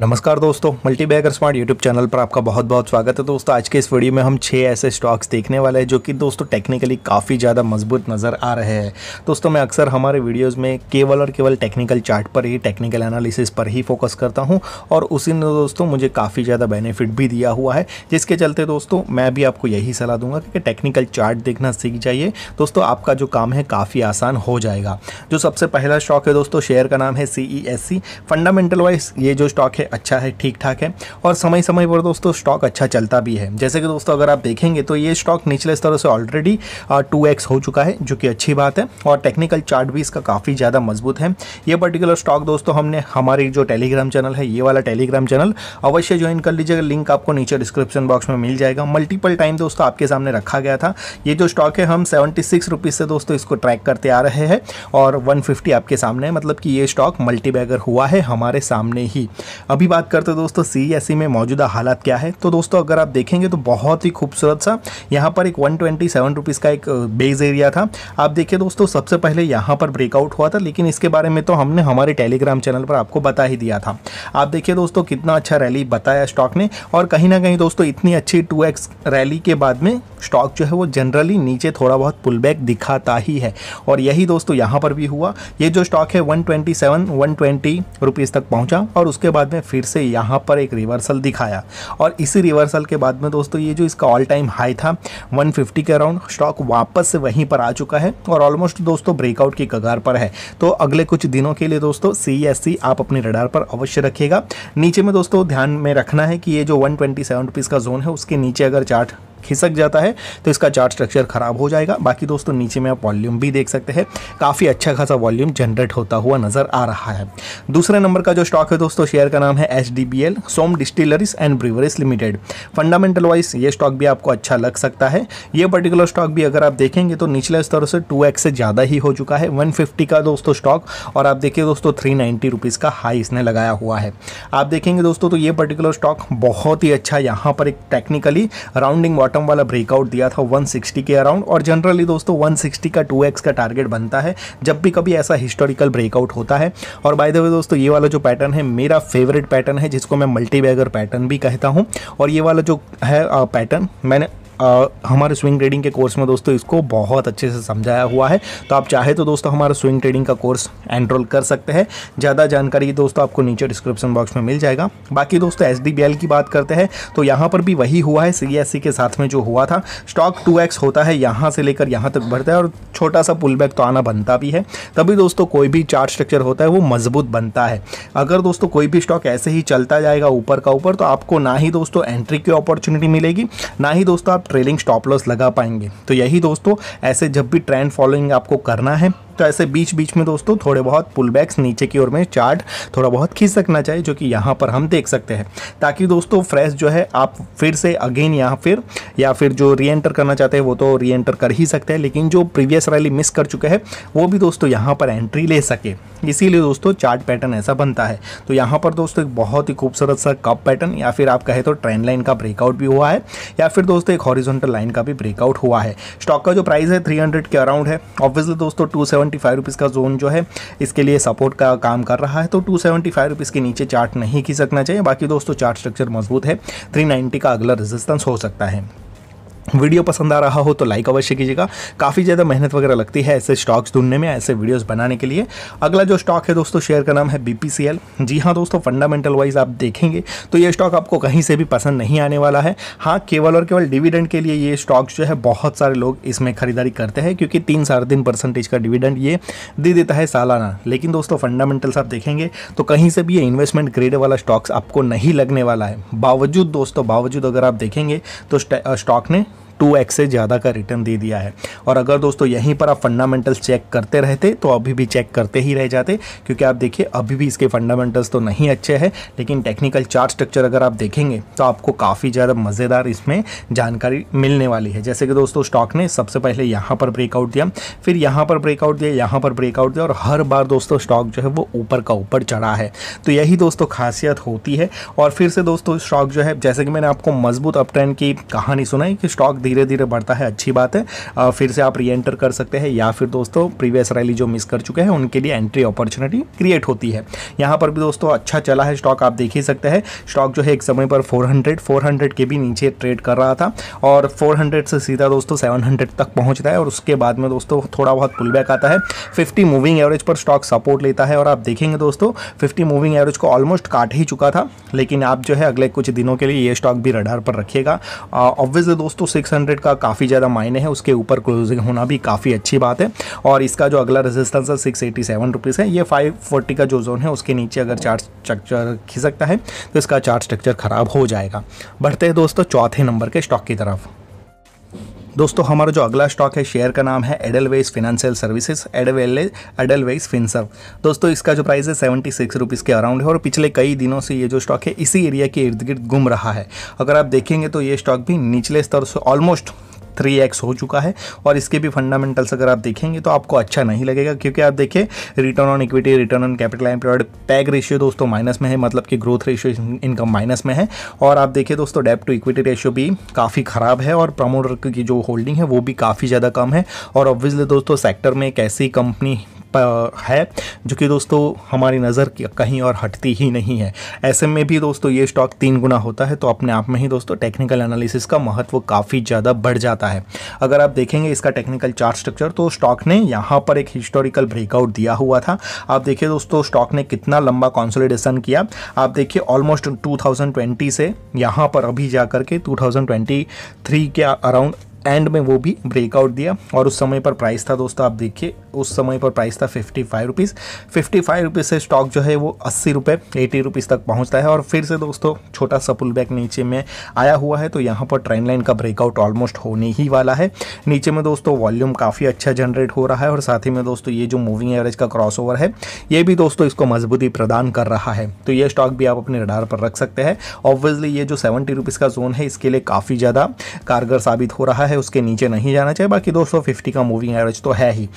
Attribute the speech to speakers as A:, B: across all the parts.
A: नमस्कार दोस्तों multibagger smart YouTube channel पर आपका बहुत बहुत स्वागत है दोस्तों आज के इस वीडियो में हम छः ऐसे स्टॉक्स देखने वाले हैं जो कि दोस्तों टेक्निकली काफ़ी ज़्यादा मजबूत नज़र आ रहे हैं दोस्तों मैं अक्सर हमारे वीडियोस में केवल और केवल टेक्निकल चार्ट पर ही टेक्निकल एनालिसिस पर ही फोकस करता हूँ और उसी ने दोस्तों मुझे काफ़ी ज़्यादा बेनिफिट भी दिया हुआ है जिसके चलते दोस्तों मैं भी आपको यही सलाह दूंगा कि टेक्निकल चार्ट देखना सीख जाइए दोस्तों आपका जो काम है काफ़ी आसान हो जाएगा जो सबसे पहला स्टॉक है दोस्तों शेयर का नाम है सी फंडामेंटल वाइज ये जो स्टॉक है है अच्छा है ठीक ठाक है और समय समय पर दोस्तों स्टॉक अच्छा चलता भी है जैसे कि दोस्तों अगर आप देखेंगे तो ये स्टॉक निचले स्तरों से ऑलरेडी टू हो चुका है जो कि अच्छी बात है और टेक्निकल चार्ट भी इसका काफ़ी ज़्यादा मजबूत है ये पर्टिकुलर स्टॉक दोस्तों हमने हमारी जो टेलीग्राम चैनल है ये वाला टेलीग्राम चैनल अवश्य ज्वाइन कर लीजिएगा लिंक आपको नीचे डिस्क्रिप्शन बॉक्स में मिल जाएगा मल्टीपल टाइम दोस्तों आपके सामने रखा गया था ये जो स्टॉक है हम सेवेंटी सिक्स रुपीज़ से दोस्तों इसको ट्रैक करते आ रहे हैं और वन फिफ्टी आपके सामने है मतलब कि ये स्टॉक मल्टीबैगर हुआ है हमारे सामने ही अभी बात करते हैं दोस्तों सी e में मौजूदा हालात क्या है तो दोस्तों अगर आप देखेंगे तो बहुत ही खूबसूरत सा यहाँ पर एक वन ट्वेंटी का एक बेस एरिया था आप देखिए दोस्तों सबसे पहले यहाँ पर ब्रेकआउट हुआ था लेकिन इसके बारे में तो हमने हमारे टेलीग्राम चैनल पर आपको बता ही दिया था आप देखिए दोस्तों कितना अच्छा रैली बताया स्टॉक ने और कहीं ना कहीं दोस्तों इतनी अच्छी टू रैली के बाद में स्टॉक जो है वो जनरली नीचे थोड़ा बहुत बैक दिखाता ही है और यही दोस्तों यहाँ पर भी हुआ ये जो स्टॉक है वन ट्वेंटी तक पहुँचा और उसके बाद में फिर से यहाँ पर एक रिवर्सल दिखाया और इसी रिवर्सल के बाद में दोस्तों ये जो इसका ऑल टाइम हाई था 150 के अराउंड स्टॉक वापस से वहीं पर आ चुका है और ऑलमोस्ट दोस्तों ब्रेकआउट की कगार पर है तो अगले कुछ दिनों के लिए दोस्तों सी आप अपने रडार पर अवश्य रखिएगा नीचे में दोस्तों ध्यान में रखना है कि ये जो वन ट्वेंटी का जोन है उसके नीचे अगर चार्ट खिसक जाता है तो इसका चार्ट स्ट्रक्चर ख़राब हो जाएगा बाकी दोस्तों नीचे में आप वॉल्यूम भी देख सकते हैं काफ़ी अच्छा खासा वॉल्यूम जनरेट होता हुआ नज़र आ रहा है दूसरे नंबर का जो स्टॉक है दोस्तों शेयर का नाम है एच Som distilleries and breweries limited fundamental wise ये स्टॉक भी आपको अच्छा लग सकता है ये पर्टिकुलर स्टॉक भी अगर आप देखेंगे तो निचले स्तर से टू से ज़्यादा ही हो चुका है वन का दोस्तों स्टॉक और आप देखिए दोस्तों थ्री नाइन्टी का हाई इसने लगाया हुआ है आप देखेंगे दोस्तों तो ये पर्टिकुलर स्टॉक बहुत ही अच्छा यहाँ पर एक टेक्निकली राउंडिंग वाटर बॉटम वाला ब्रेकआउट दिया था 160 के अराउंड और जनरली दोस्तों 160 का 2x का टारगेट बनता है जब भी कभी ऐसा हिस्टोरिकल ब्रेकआउट होता है और बाय द वे दोस्तों ये वाला जो पैटर्न है मेरा फेवरेट पैटर्न है जिसको मैं मल्टी पैटर्न भी कहता हूँ और ये वाला जो है पैटर्न मैंने आ, हमारे स्विंग ट्रेडिंग के कोर्स में दोस्तों इसको बहुत अच्छे से समझाया हुआ है तो आप चाहे तो दोस्तों हमारा स्विंग ट्रेडिंग का कोर्स एनरोल कर सकते हैं ज़्यादा जानकारी दोस्तों आपको नीचे डिस्क्रिप्शन बॉक्स में मिल जाएगा बाकी दोस्तों एस की बात करते हैं तो यहाँ पर भी वही हुआ है सी e के साथ में जो हुआ था स्टॉक टू होता है यहाँ से लेकर यहाँ तक बढ़ता है और छोटा सा पुल तो आना बनता भी है तभी दोस्तों कोई भी चार्ट स्ट्रक्चर होता है वो मजबूत बनता है अगर दोस्तों कोई भी स्टॉक ऐसे ही चलता जाएगा ऊपर का ऊपर तो आपको ना ही दोस्तों एंट्री की अपॉर्चुनिटी मिलेगी ना ही दोस्तों आप ट्रेलिंग स्टॉप लॉस लगा पाएंगे तो यही दोस्तों ऐसे जब भी ट्रेंड फॉलोइंग आपको करना है तो ऐसे बीच बीच में दोस्तों थोड़े बहुत पुल बैक्स नीचे की ओर में चार्ट थोड़ा बहुत खींच सकना चाहिए जो कि यहाँ पर हम देख सकते हैं ताकि दोस्तों फ्रेश जो है आप फिर से अगेन यहाँ फिर या फिर जो री एंटर करना चाहते हैं वो तो री एंटर कर ही सकते हैं लेकिन जो प्रीवियस रैली मिस कर चुके हैं वो भी दोस्तों यहाँ पर एंट्री ले सके इसीलिए दोस्तों चार्ट पैटर्न ऐसा बनता है तो यहाँ पर दोस्तों एक बहुत ही खूबसूरत सा कप पैटर्न या फिर आप कहे तो ट्रेंड लाइन का ब्रेकआउट भी हुआ है या फिर दोस्तों एक हॉरिजॉन्टल लाइन का भी ब्रेकआउट हुआ है स्टॉक का जो प्राइस है 300 के अराउंड है ऑब्वियसली दोस्तों टू सेवेंटी फाइव रुपीज़ का जोन जो है इसके लिए सपोर्ट का काम कर रहा है तो टू सेवेंटी फाइव रुपीज़ के नीचे चार्ट नहीं खींच सकना चाहिए बाकी दोस्तों चार्ट स्ट्रक्चर मजबूत है थ्री नाइन्टी का अगला रेजिस्टेंस हो सकता है वीडियो पसंद आ रहा हो तो लाइक अवश्य कीजिएगा काफ़ी ज़्यादा मेहनत वगैरह लगती है ऐसे स्टॉक्स ढूंढने में ऐसे वीडियोस बनाने के लिए अगला जो स्टॉक है दोस्तों शेयर का नाम है बीपीसीएल जी हाँ दोस्तों फंडामेंटल वाइज आप देखेंगे तो ये स्टॉक आपको कहीं से भी पसंद नहीं आने वाला है हाँ केवल और केवल डिविडेंड के लिए ये स्टॉक्स जो है बहुत सारे लोग इसमें खरीदारी करते हैं क्योंकि तीन साढ़े तीन परसेंटेज का डिविडेंड ये दे देता है सालाना लेकिन दोस्तों फंडामेंटल्स आप देखेंगे तो कहीं से भी ये इन्वेस्टमेंट ग्रेड वाला स्टॉक्स आपको नहीं लगने वाला है बावजूद दोस्तों बावजूद अगर आप देखेंगे तो स्टॉक ने टू एक्स से ज़्यादा का रिटर्न दे दिया है और अगर दोस्तों यहीं पर आप फंडामेंटल्स चेक करते रहते तो अभी भी चेक करते ही रह जाते क्योंकि आप देखिए अभी भी इसके फंडामेंटल्स तो नहीं अच्छे हैं लेकिन टेक्निकल चार्ट स्ट्रक्चर अगर आप देखेंगे तो आपको काफ़ी ज़्यादा मज़ेदार इसमें जानकारी मिलने वाली है जैसे कि दोस्तों स्टॉक ने सबसे पहले यहाँ पर ब्रेकआउट दिया फिर यहाँ पर ब्रेकआउट दिया यहाँ पर ब्रेकआउट दिया और हर बार दोस्तों स्टॉक जो है वो ऊपर का ऊपर चढ़ा है तो यही दोस्तों खासियत होती है और फिर से दोस्तों स्टॉक जो है जैसे कि मैंने आपको मजबूत अप की कहानी सुनाई कि स्टॉक धीरे धीरे बढ़ता है अच्छी बात है आ, फिर से आप री एंटर कर सकते हैं या फिर दोस्तों प्रीवियस रैली जो मिस कर चुके हैं उनके लिए एंट्री अपॉर्चुनिटी क्रिएट होती है यहाँ पर भी दोस्तों अच्छा चला है स्टॉक आप देख ही सकते हैं स्टॉक जो है एक समय पर 400 400 के भी नीचे ट्रेड कर रहा था और 400 से सीधा दोस्तों 700 तक पहुँचता है और उसके बाद में दोस्तों थोड़ा बहुत पुलबैक आता है 50 मूविंग एवरेज पर स्टॉक सपोर्ट लेता है और आप देखेंगे दोस्तों 50 मूविंग एवरेज को ऑलमोस्ट काट ही चुका था लेकिन आप जो है अगले कुछ दिनों के लिए ये स्टॉक भी रडार पर रखिएगा ऑब्वियसली दोस्तों सिक्स हंड्रेड का काफ़ी ज़्यादा मायने है उसके ऊपर क्लोजिंग होना भी काफ़ी अच्छी बात है और इसका जो अगला रेजिस्टेंस है सिक्स एटी सेवन रुपीज़ है ये फाइव फोर्टी का जो जोन है उसके नीचे अगर चार्ट स्ट्रक्चर खिसकता है तो इसका चार्ट स्ट्रक्चर ख़राब हो जाएगा बढ़ते हैं दोस्तों चौथे नंबर के स्टॉक की तरफ दोस्तों हमारा जो अगला स्टॉक है शेयर का नाम है एडलवेज फिनेंशियल सर्विसेज एडवेले एडलवेज फिनसर्व दोस्तों इसका जो प्राइस है सेवेंटी सिक्स रुपीज़ के अराउंड है और पिछले कई दिनों से ये जो स्टॉक है इसी एरिया के इर्द गिर्द घूम रहा है अगर आप देखेंगे तो ये स्टॉक भी निचले स्तर से ऑलमोस्ट थ्री एक्स हो चुका है और इसके भी फंडामेंटल्स अगर आप देखेंगे तो आपको अच्छा नहीं लगेगा क्योंकि आप देखिए return on equity return on capital employed PEG ratio दोस्तों माइनस में है मतलब कि ग्रोथ रेशियो इनकम माइनस में है और आप देखिए दोस्तों डेप टू इक्विटी रेशियो भी काफ़ी ख़राब है और प्रमोटर की जो होल्डिंग है वो भी काफ़ी ज़्यादा कम है और ऑब्वियसली दोस्तों सेक्टर में एक ऐसी कंपनी है जो कि दोस्तों हमारी नज़र कहीं और हटती ही नहीं है ऐसे में भी दोस्तों ये स्टॉक तीन गुना होता है तो अपने आप में ही दोस्तों टेक्निकल एनालिसिस का महत्व काफ़ी ज़्यादा बढ़ जाता है अगर आप देखेंगे इसका टेक्निकल चार्ट स्ट्रक्चर तो स्टॉक ने यहाँ पर एक हिस्टोरिकल ब्रेकआउट दिया हुआ था आप देखिए दोस्तों स्टॉक ने कितना लंबा कॉन्सोलिडेशन किया आप देखिए ऑलमोस्ट टू से यहाँ पर अभी जा करके टू के अराउंड एंड में वो भी ब्रेकआउट दिया और उस समय पर प्राइस था दोस्तों आप देखिए उस समय पर प्राइस था fifty five rupees fifty five rupees से स्टॉक जो है वो अस्सी रुपये एटी रुपीज़ तक पहुँचता है और फिर से दोस्तों छोटा सा पुल बैक नीचे में आया हुआ है तो यहाँ पर ट्रेंड लाइन का ब्रेकआउट ऑलमोस्ट होने ही वाला है नीचे में दोस्तों वॉल्यूम काफ़ी अच्छा जनरेट हो रहा है और साथ ही में दोस्तों ये जो मूविंग एवरेज का क्रॉस है ये भी दोस्तों इसको मजबूती प्रदान कर रहा है तो ये स्टॉक भी आप अपने रडार पर रख सकते हैं ऑब्वियसली ये जो सेवेंटी रुपीज़ का जोन है इसके लिए काफ़ी ज़्यादा कारगर साबित हो रहा है उसके नीचे नहीं जाना चाहिए बाकी दोस्तों फिफ्टी का मूविंग एवरेज तो है ही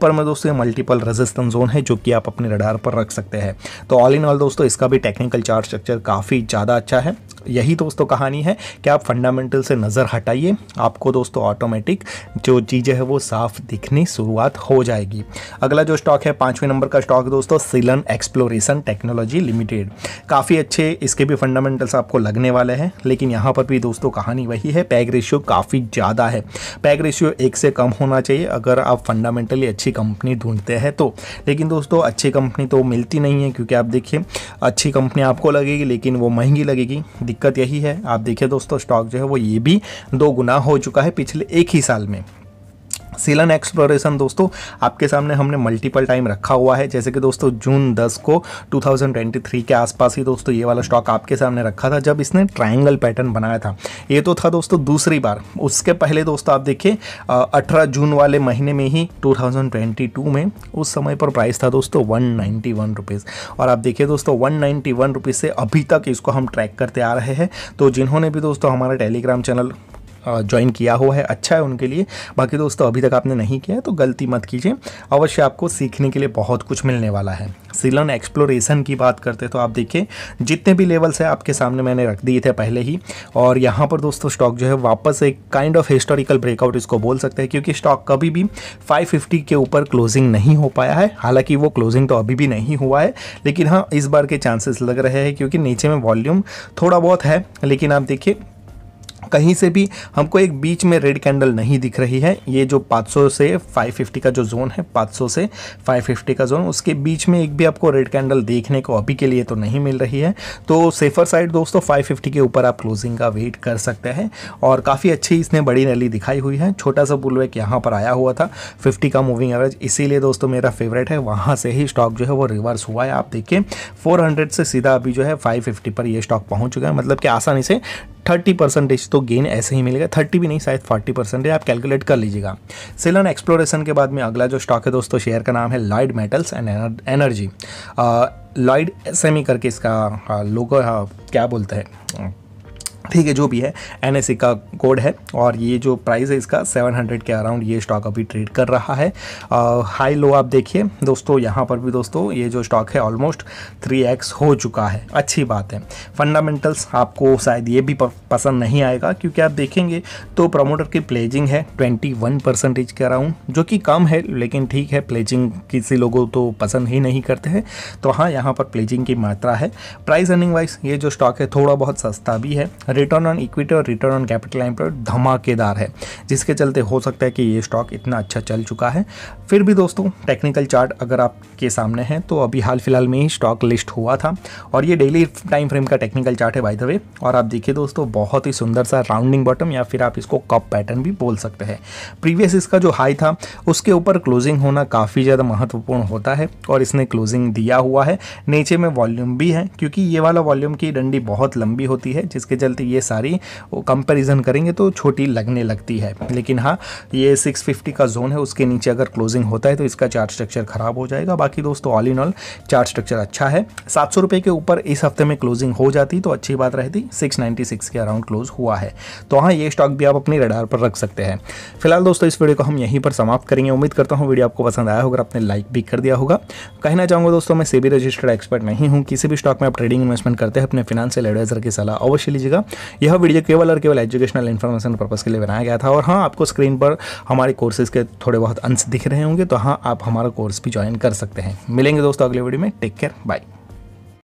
A: पर में दोस्तों ये मल्टीपल रेजिस्टेंस जोन है जो कि आप अपने रडार पर रख सकते हैं तो ऑल इन ऑल दोस्तों इसका भी टेक्निकल चार्ज स्ट्रक्चर काफ़ी ज़्यादा अच्छा है यही दोस्तों कहानी है कि आप फंडामेंटल से नज़र हटाइए आपको दोस्तों ऑटोमेटिक जो चीज़ें हैं वो साफ दिखनी शुरुआत हो जाएगी अगला जो स्टॉक है पाँचवें नंबर का स्टॉक दोस्तों सिलन एक्सप्लोरेशन टेक्नोलॉजी लिमिटेड काफ़ी अच्छे इसके भी फंडामेंटल्स आपको लगने वाले हैं लेकिन यहाँ पर भी दोस्तों कहानी वही है पैग रेशियो काफ़ी ज़्यादा है पैग रेशियो एक से कम होना चाहिए अगर आप फंडामेंटली अच्छी अच्छी कंपनी ढूंढते हैं तो लेकिन दोस्तों अच्छी कंपनी तो मिलती नहीं है क्योंकि आप देखिए अच्छी कंपनी आपको लगेगी लेकिन वो महंगी लगेगी दिक्कत यही है आप देखिए दोस्तों स्टॉक जो है वो ये भी दो गुना हो चुका है पिछले एक ही साल में सीलन एक्सप्लोरेशन दोस्तों आपके सामने हमने मल्टीपल टाइम रखा हुआ है जैसे कि दोस्तों जून 10 को 2023 के आसपास ही दोस्तों ये वाला स्टॉक आपके सामने रखा था जब इसने ट्रायंगल पैटर्न बनाया था ये तो था दोस्तों दूसरी बार उसके पहले दोस्तों आप देखिए अठारह जून वाले महीने में ही 2022 में उस समय पर प्राइस था दोस्तों वन नाइन्टी और आप देखिए दोस्तों वन नाइन्टी से अभी तक इसको हम ट्रैक करते आ रहे हैं तो जिन्होंने भी दोस्तों हमारा टेलीग्राम चैनल ज्वाइन किया हुआ है अच्छा है उनके लिए बाकी दोस्तों अभी तक आपने नहीं किया है तो गलती मत कीजिए अवश्य आपको सीखने के लिए बहुत कुछ मिलने वाला है सिलन एक्सप्लोरेशन की बात करते हैं तो आप देखिए जितने भी लेवल्स हैं आपके सामने मैंने रख दिए थे पहले ही और यहाँ पर दोस्तों स्टॉक जो है वापस एक काइंड ऑफ हिस्टोरिकल ब्रेकआउट इसको बोल सकते हैं क्योंकि स्टॉक कभी भी 550 के ऊपर क्लोजिंग नहीं हो पाया है हालांकि वो क्लोजिंग तो अभी भी नहीं हुआ है लेकिन हाँ इस बार के चांसेस लग रहे हैं क्योंकि नीचे में वॉल्यूम थोड़ा बहुत है लेकिन आप देखिए कहीं से भी हमको एक बीच में रेड कैंडल नहीं दिख रही है ये जो 500 से 550 का जो जोन है 500 से 550 का जोन उसके बीच में एक भी आपको रेड कैंडल देखने को अभी के लिए तो नहीं मिल रही है तो सेफर साइड दोस्तों 550 के ऊपर आप क्लोजिंग का वेट कर सकते हैं और काफ़ी अच्छी इसने बड़ी रैली दिखाई हुई है छोटा सा बुलबैक यहाँ पर आया हुआ था फिफ्टी का मूविंग एवरेज इसीलिए दोस्तों मेरा फेवरेट है वहाँ से ही स्टॉक जो है वो रिवर्स हुआ है आप देखिए फोर से सीधा अभी जो है फाइव पर ये स्टॉक पहुँच चुका है मतलब कि आसानी से थर्टी परसेंटेज तो गेन ऐसे ही मिलेगा थर्टी भी नहीं शायद फोर्टी परसेंटेज आप कैलकुलेट कर लीजिएगा सिलन एक्सप्लोरेशन के बाद में अगला जो स्टॉक है दोस्तों शेयर का नाम है Lloyds metals and energy Lloyd सेमी करके इसका लोगो क्या बोलते हैं ठीक है जो भी है एन का कोड है और ये जो प्राइस है इसका 700 के अराउंड ये स्टॉक अभी ट्रेड कर रहा है हाई लो आप देखिए दोस्तों यहाँ पर भी दोस्तों ये जो स्टॉक है ऑलमोस्ट 3x हो चुका है अच्छी बात है फंडामेंटल्स आपको शायद ये भी पसंद नहीं आएगा क्योंकि आप देखेंगे तो प्रमोटर की प्लेजिंग है ट्वेंटी परसेंटेज के अराउंड जो कि कम है लेकिन ठीक है प्लेजिंग किसी लोगों तो पसंद ही नहीं करते हैं तो हाँ यहाँ पर प्लेजिंग की मात्रा है प्राइस अर्निंग वाइज ये जो स्टॉक है थोड़ा बहुत सस्ता भी है रिटर्न ऑन इक्विटी और रिटर्न ऑन कैपिटल एम्प्लॉयड धमाकेदार है जिसके चलते हो सकता है कि ये स्टॉक इतना अच्छा चल चुका है फिर भी दोस्तों टेक्निकल चार्ट अगर आपके सामने है तो अभी हाल फिलहाल में ही स्टॉक लिस्ट हुआ था और ये डेली टाइम फ्रेम का टेक्निकल चार्ट है बाई द वे और आप देखिए दोस्तों बहुत ही सुंदर सा राउंडिंग बॉटम या फिर आप इसको कप पैटर्न भी बोल सकते हैं प्रीवियस इसका जो हाई था उसके ऊपर क्लोजिंग होना काफ़ी ज़्यादा महत्वपूर्ण होता है और इसने क्लोजिंग दिया हुआ है नीचे में वॉल्यूम भी है क्योंकि ये वाला वॉल्यूम की डंडी बहुत लंबी होती है जिसके चलते ये सारी कंपेरिजन करेंगे तो छोटी लगने लगती है लेकिन हाँ ये सिक्स का जोन है उसके नीचे अगर क्लोजिंग होता है तो इसका चार्ज स्ट्रक्चर ख़राब हो जाएगा बाकी दोस्तों all in all chart structure अच्छा है सात के ऊपर इस हफ्ते में क्लोजिंग हो जाती तो अच्छी बात रहती 696 के अराउंड क्लोज हुआ है तो हाँ ये स्टॉक भी आप अपने रडार पर रख सकते हैं फिलहाल दोस्तों इस वीडियो को हम यहीं पर समाप्त करेंगे उम्मीद करता हूँ वीडियो आपको पसंद आया होगा आपने लाइक भी कर दिया होगा कहना चाहूँगा दोस्तों मैं सेबी रजिस्टर्ड एक्सपर्ट नहीं हूँ किसी भी स्टॉक में आप ट्रेडिंग इन्वेस्टमेंट करते हैं अपने फिनेंशियल एडवाइजर की सलाह अवश्य लीजिएगा यह वीडियो केवल और केवल एजुकेशनल इन्फॉर्मेशन पर्पज़ के लिए बनाया गया था और हाँ आपको स्क्रीन पर हमारे कोर्सेज़ के थोड़े बहुत अंश दिख रहे होंगे तो हाँ आप हमारा कोर्स भी ज्वाइन कर सकते हैं मिलेंगे दोस्तों अगले वीडियो में टेक केयर बाय